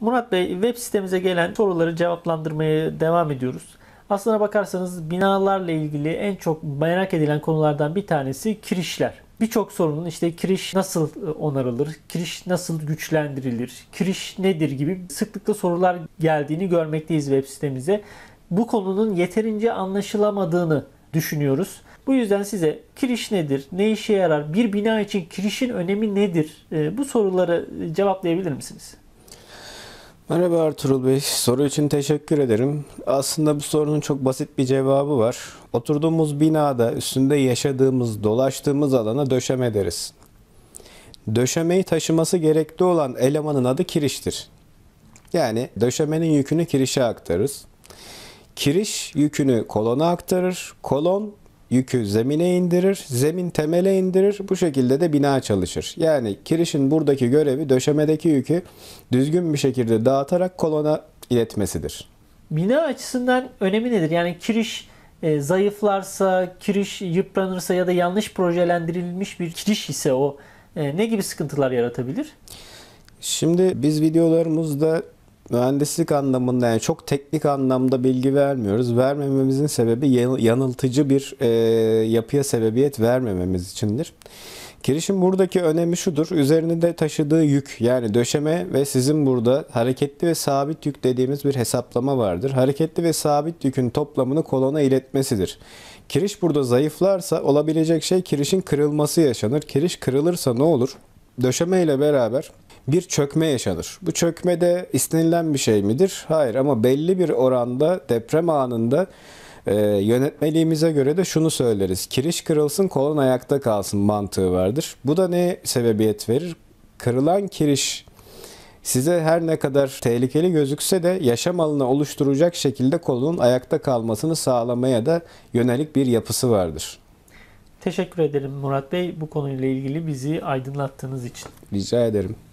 Murat Bey web sitemize gelen soruları cevaplandırmaya devam ediyoruz. Aslına bakarsanız binalarla ilgili en çok merak edilen konulardan bir tanesi kirişler. Birçok sorunun işte kiriş nasıl e, onarılır, kiriş nasıl güçlendirilir, kiriş nedir gibi sıklıkla sorular geldiğini görmekteyiz web sitemize. Bu konunun yeterince anlaşılamadığını düşünüyoruz. Bu yüzden size kiriş nedir, ne işe yarar, bir bina için kirişin önemi nedir e, bu soruları cevaplayabilir misiniz? Merhaba Ertuğrul Bey. Soru için teşekkür ederim. Aslında bu sorunun çok basit bir cevabı var. Oturduğumuz binada üstünde yaşadığımız, dolaştığımız alana döşeme deriz. Döşemeyi taşıması gerekli olan elemanın adı kiriştir. Yani döşemenin yükünü kirişe aktarırız. Kiriş yükünü kolona aktarır. Kolon yükü zemine indirir, zemin temele indirir. Bu şekilde de bina çalışır. Yani kirişin buradaki görevi döşemedeki yükü düzgün bir şekilde dağıtarak kolona iletmesidir. Bina açısından önemi nedir? Yani kiriş e, zayıflarsa, kiriş yıpranırsa ya da yanlış projelendirilmiş bir kiriş ise o e, ne gibi sıkıntılar yaratabilir? Şimdi biz videolarımızda mühendislik anlamında yani çok teknik anlamda bilgi vermiyoruz. Vermememizin sebebi yanıltıcı bir e, yapıya sebebiyet vermememiz içindir. Kirişin buradaki önemi şudur. Üzerinde taşıdığı yük yani döşeme ve sizin burada hareketli ve sabit yük dediğimiz bir hesaplama vardır. Hareketli ve sabit yükün toplamını kolona iletmesidir. Kiriş burada zayıflarsa olabilecek şey kirişin kırılması yaşanır. Kiriş kırılırsa ne olur? Döşeme ile beraber bir çökme yaşanır. Bu çökme de istenilen bir şey midir? Hayır ama belli bir oranda deprem anında e, yönetmeliğimize göre de şunu söyleriz. Kiriş kırılsın kolon ayakta kalsın mantığı vardır. Bu da ne sebebiyet verir? Kırılan kiriş size her ne kadar tehlikeli gözükse de yaşam alanı oluşturacak şekilde kolonun ayakta kalmasını sağlamaya da yönelik bir yapısı vardır. Teşekkür ederim Murat Bey bu konuyla ilgili bizi aydınlattığınız için. Rica ederim.